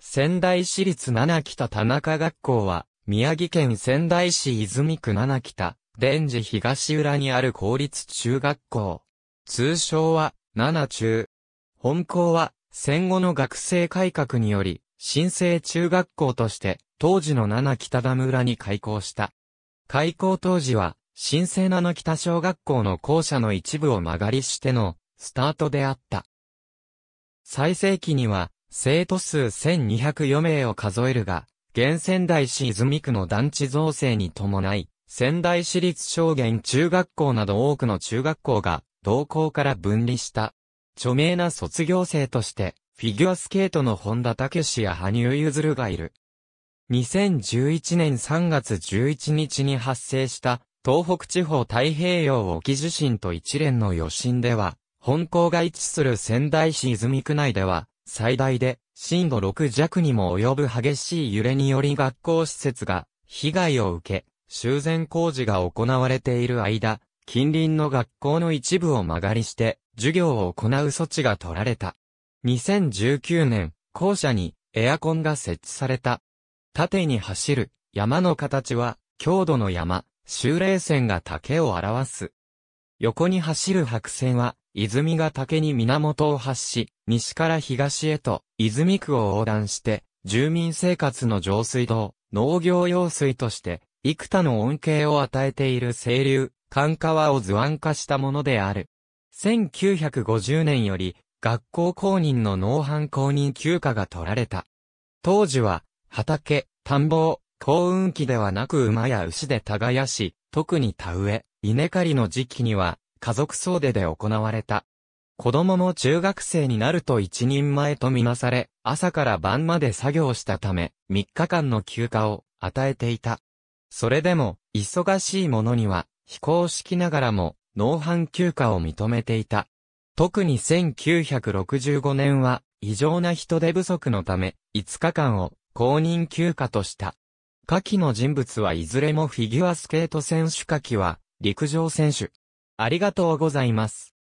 仙台市立七北田中学校は、宮城県仙台市泉区七北、電磁東浦にある公立中学校。通称は、七中。本校は、戦後の学生改革により、新生中学校として、当時の七北田村に開校した。開校当時は、新生七北小学校の校舎の一部を間借りしての、スタートであった。最盛期には、生徒数1204名を数えるが、現仙台市泉区の団地造成に伴い、仙台市立証言中学校など多くの中学校が、同校から分離した。著名な卒業生として、フィギュアスケートの本田武史や羽生結弦がいる。2011年3月11日に発生した東北地方太平洋沖地震と一連の余震では、本校が位置する仙台市泉区内では、最大で震度6弱にも及ぶ激しい揺れにより学校施設が被害を受け、修繕工事が行われている間、近隣の学校の一部を間借りして、授業を行う措置が取られた。2019年、校舎にエアコンが設置された。縦に走る山の形は、強度の山、修霊線が竹を表す。横に走る白線は、泉が竹に源を発し、西から東へと、泉区を横断して、住民生活の上水道、農業用水として、幾多の恩恵を与えている清流、寒川を図案化したものである。1950年より、学校公認の農藩公認休暇が取られた。当時は、畑、田んぼを、幸運期ではなく馬や牛で耕し、特に田植え、稲刈りの時期には、家族総出で行われた。子供も中学生になると一人前とみなされ、朝から晩まで作業したため、3日間の休暇を与えていた。それでも、忙しい者には、非公式ながらも、農飯休暇を認めていた。特に1965年は、異常な人手不足のため、5日間を公認休暇とした。下記の人物はいずれもフィギュアスケート選手下記は、陸上選手、ありがとうございます。